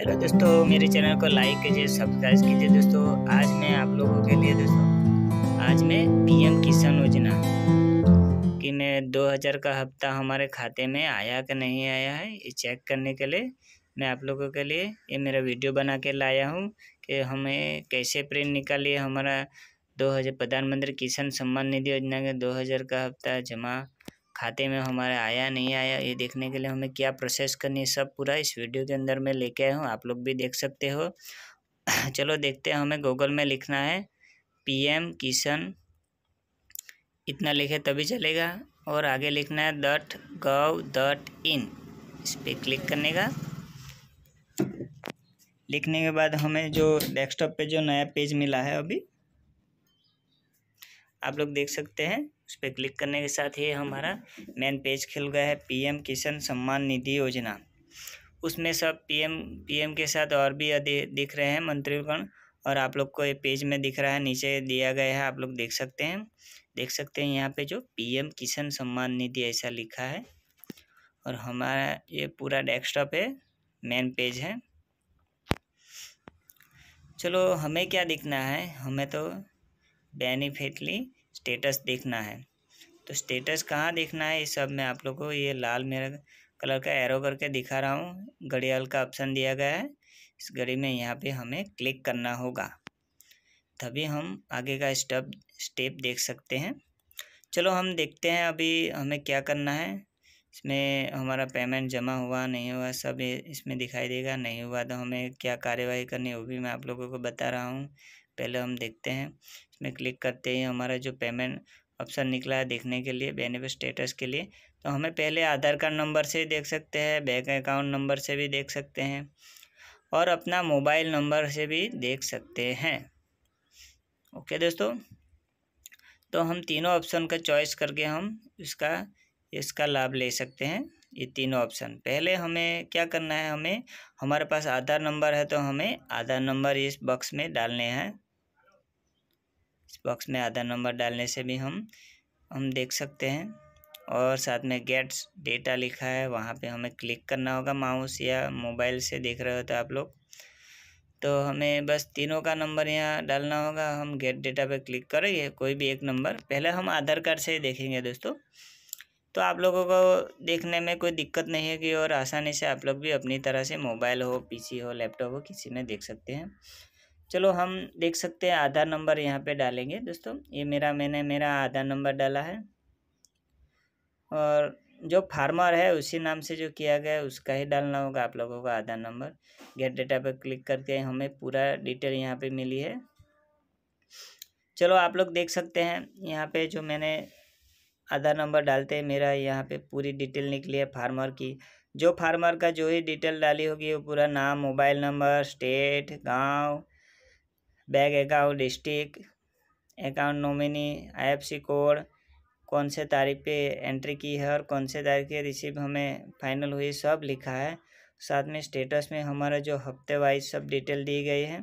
Hello तो दोस्तों मेरे चैनल को लाइक कीजिए सब्सक्राइब कीजिए दोस्तों आज मैं आप लोगों के लिए दोस्तों आज मैं पीएम किसान योजना कि मैं 2000 का हफ्ता हमारे खाते में आया कि नहीं आया है ये चेक करने के लिए मैं आप लोगों के लिए ये मेरा वीडियो बना के लाया हूँ कि हमें कैसे प्रिंट निकालिए हमारा दो हज़ार प्रधानमंत्री किसान सम्मान निधि योजना के दो हज़ार का हफ्ता जमा खाते में हमारा आया नहीं आया ये देखने के लिए हमें क्या प्रोसेस करनी है सब पूरा इस वीडियो के अंदर मैं लेके आया हूँ आप लोग भी देख सकते हो चलो देखते हैं हमें गूगल में लिखना है पीएम किशन इतना लिखे तभी चलेगा और आगे लिखना है डॉट गव डॉट इन इस पर क्लिक करने का लिखने के बाद हमें जो डेस्कटॉप पे जो नया पेज मिला है अभी आप लोग देख सकते हैं उस पर क्लिक करने के साथ ही हमारा मेन हम्म। पेज खुल गया है पीएम किसान सम्मान निधि योजना उसमें सब पीएम पीएम के साथ और भी दिख रहे हैं मंत्रीगण और आप लोग को ये पेज में दिख रहा है नीचे दिया गया है आप लोग देख सकते हैं देख सकते हैं यहाँ पे जो पीएम किसान सम्मान निधि ऐसा लिखा है और हमारा ये पूरा डेस्कटॉप है मेन पेज है चलो हमें क्या दिखना है हमें तो बेनिफिटली स्टेटस देखना है तो स्टेटस कहाँ देखना है ये सब मैं आप लोग को ये लाल मेरा कलर का एरो करके दिखा रहा हूँ घड़ियाल का ऑप्शन दिया गया है इस घड़ी में यहाँ पे हमें क्लिक करना होगा तभी हम आगे का स्टेप स्टेप देख सकते हैं चलो हम देखते हैं अभी हमें क्या करना है इसमें हमारा पेमेंट जमा हुआ नहीं हुआ सब इसमें दिखाई देगा नहीं हुआ तो हमें क्या कार्यवाही करनी वो भी मैं आप लोगों को बता रहा हूँ पहले हम देखते हैं इसमें क्लिक करते ही हमारा जो पेमेंट ऑप्शन निकला है देखने के लिए बेनिफिट स्टेटस के लिए तो हमें पहले आधार कार्ड नंबर से देख सकते हैं बैंक अकाउंट नंबर से भी देख सकते हैं और अपना मोबाइल नंबर से भी देख सकते हैं ओके दोस्तों तो हम तीनों ऑप्शन का चॉइस करके हम इसका इसका लाभ ले सकते हैं ये तीनों ऑप्शन पहले हमें क्या करना है हमें हमारे पास आधार नंबर है तो हमें आधार नंबर इस बॉक्स में डालने हैं इस बॉक्स में आधार नंबर डालने से भी हम हम देख सकते हैं और साथ में गेट्स डेटा लिखा है वहाँ पे हमें क्लिक करना होगा माउस या मोबाइल से देख रहे हो तो आप लोग तो हमें बस तीनों का नंबर यहाँ डालना होगा हम गेट डेटा पे क्लिक करेंगे कोई भी एक नंबर पहले हम आधार कार्ड से ही देखेंगे दोस्तों तो आप लोगों को देखने में कोई दिक्कत नहीं है कि और आसानी से आप लोग भी अपनी तरह से मोबाइल हो पी हो लैपटॉप हो किसी में देख सकते हैं चलो हम देख सकते हैं आधार नंबर यहाँ पे डालेंगे दोस्तों ये मेरा मैंने मेरा आधार नंबर डाला है और जो फार्मर है उसी नाम से जो किया गया है उसका ही डालना होगा आप लोगों का आधार नंबर गेट डेटा पर क्लिक करके हमें पूरा डिटेल यहाँ पे मिली है चलो आप लोग देख सकते हैं यहाँ पे जो मैंने आधार नंबर डालते हैं मेरा यहाँ पे पूरी डिटेल निकली है फार्मर की जो फार्मर का जो ही डिटेल डाली होगी वो पूरा नाम मोबाइल नंबर स्टेट गाँव bank account district account nominee आई कोड कौन से तारीख पे एंट्री की है और कौन से तारीख की रिसिप्ट हमें फाइनल हुई सब लिखा है साथ में स्टेटस में हमारा जो हफ्ते वाइज सब डिटेल दी गई है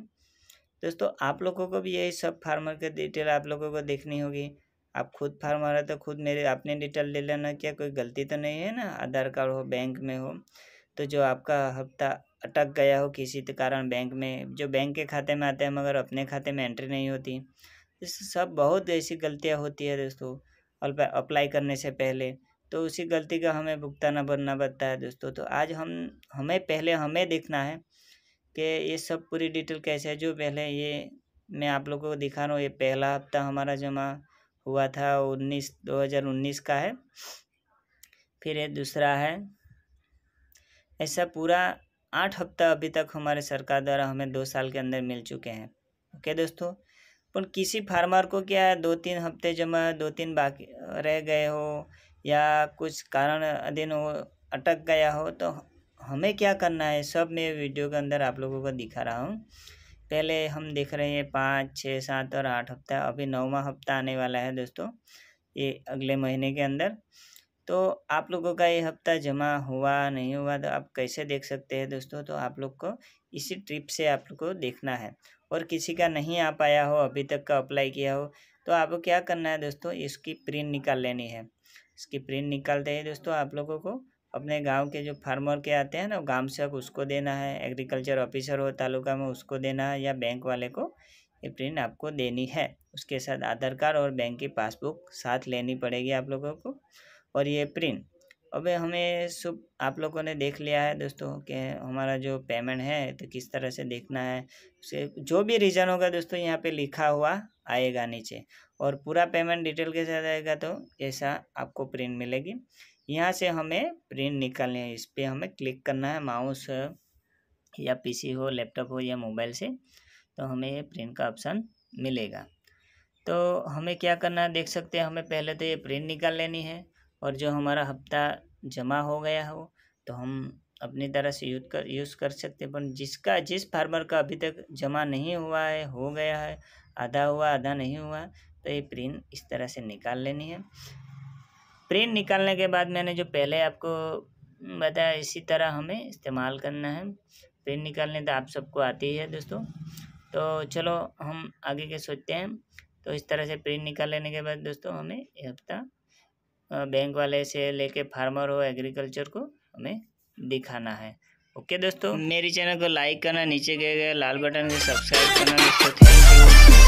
दोस्तों आप लोगों को भी यही सब फार्मर के डिटेल आप लोगों को देखनी होगी आप खुद फार्मर है तो खुद मेरे अपने डिटेल ले लेना क्या कोई गलती तो नहीं है ना आधार कार्ड हो बैंक में हो तो जो आपका हफ्ता अटक गया हो किसी कारण बैंक में जो बैंक के खाते में आते हैं मगर अपने खाते में एंट्री नहीं होती इस सब बहुत ऐसी गलतियाँ होती है दोस्तों अप्लाई करने से पहले तो उसी गलती का हमें भुगतान भरना पड़ता है दोस्तों तो आज हम हमें पहले हमें देखना है कि ये सब पूरी डिटेल कैसे है जो पहले ये मैं आप लोगों को दिखा रहा हूँ ये पहला हफ्ता हमारा जमा हुआ था उन्नीस दो हज़ार उन्नीस का है फिर ये दूसरा है ऐसा पूरा आठ हफ्ता अभी तक हमारे सरकार द्वारा हमें दो साल के अंदर मिल चुके हैं ओके दोस्तों पर किसी फार्मर को क्या है दो तीन हफ्ते जमा दो तीन बाकी रह गए हो या कुछ कारण अधीन हो अटक गया हो तो हमें क्या करना है सब मैं वीडियो के अंदर आप लोगों को दिखा रहा हूँ पहले हम देख रहे हैं पाँच छः सात और आठ हफ्ता अभी नौवा हफ्ता आने वाला है दोस्तों ये अगले महीने के अंदर तो आप लोगों का ये हफ्ता जमा हुआ नहीं हुआ तो आप कैसे देख सकते हैं दोस्तों तो आप लोग को इसी ट्रिप से आप लोग को देखना है और किसी का नहीं आ पाया हो अभी तक का अप्लाई किया हो तो आपको क्या करना है दोस्तों इसकी प्रिंट निकाल लेनी है इसकी प्रिंट निकालते ही दोस्तों आप लोगों को अपने गांव के जो फार्मर के आते हैं ना गांव से उसको देना है एग्रीकल्चर ऑफिसर हो तालुका में उसको देना है या बैंक वाले को ये प्रिंट आपको देनी है उसके साथ आधार कार्ड और बैंक की पासबुक साथ लेनी पड़ेगी आप लोगों को और ये प्रिंट अबे हमें सब आप लोगों ने देख लिया है दोस्तों कि हमारा जो पेमेंट है तो किस तरह से देखना है उसे जो भी रीज़न होगा दोस्तों यहाँ पे लिखा हुआ आएगा नीचे और पूरा पेमेंट डिटेल के साथ आएगा तो ऐसा आपको प्रिंट मिलेगी यहाँ से हमें प्रिंट निकालनी है इस पर हमें क्लिक करना है माउस या पीसी हो लैपटॉप हो या मोबाइल से तो हमें ये प्रिंट का ऑप्शन मिलेगा तो हमें क्या करना है देख सकते हैं हमें पहले तो ये प्रिंट निकाल लेनी है और जो हमारा हफ्ता जमा हो गया हो तो हम अपनी तरह से यूज कर यूज़ कर सकते हैं पर जिसका जिस फार्मर का अभी तक जमा नहीं हुआ है हो गया है आधा हुआ आधा नहीं हुआ तो ये प्रिंट इस तरह से निकाल लेनी है प्रिंट निकालने के बाद मैंने जो पहले आपको बताया इसी तरह हमें इस्तेमाल करना है प्रिंट निकालने तो आप सबको आती ही है दोस्तों तो चलो हम आगे के सोचते हैं तो इस तरह से प्रिंट निकाल लेने के बाद दोस्तों हमें ये हफ्ता बैंक वाले से लेके फार्मर हो एग्रीकल्चर को हमें दिखाना है ओके दोस्तों मेरी चैनल को लाइक करना नीचे गए गए लाल बटन से सब्सक्राइब करना दोस्तों थैंक यू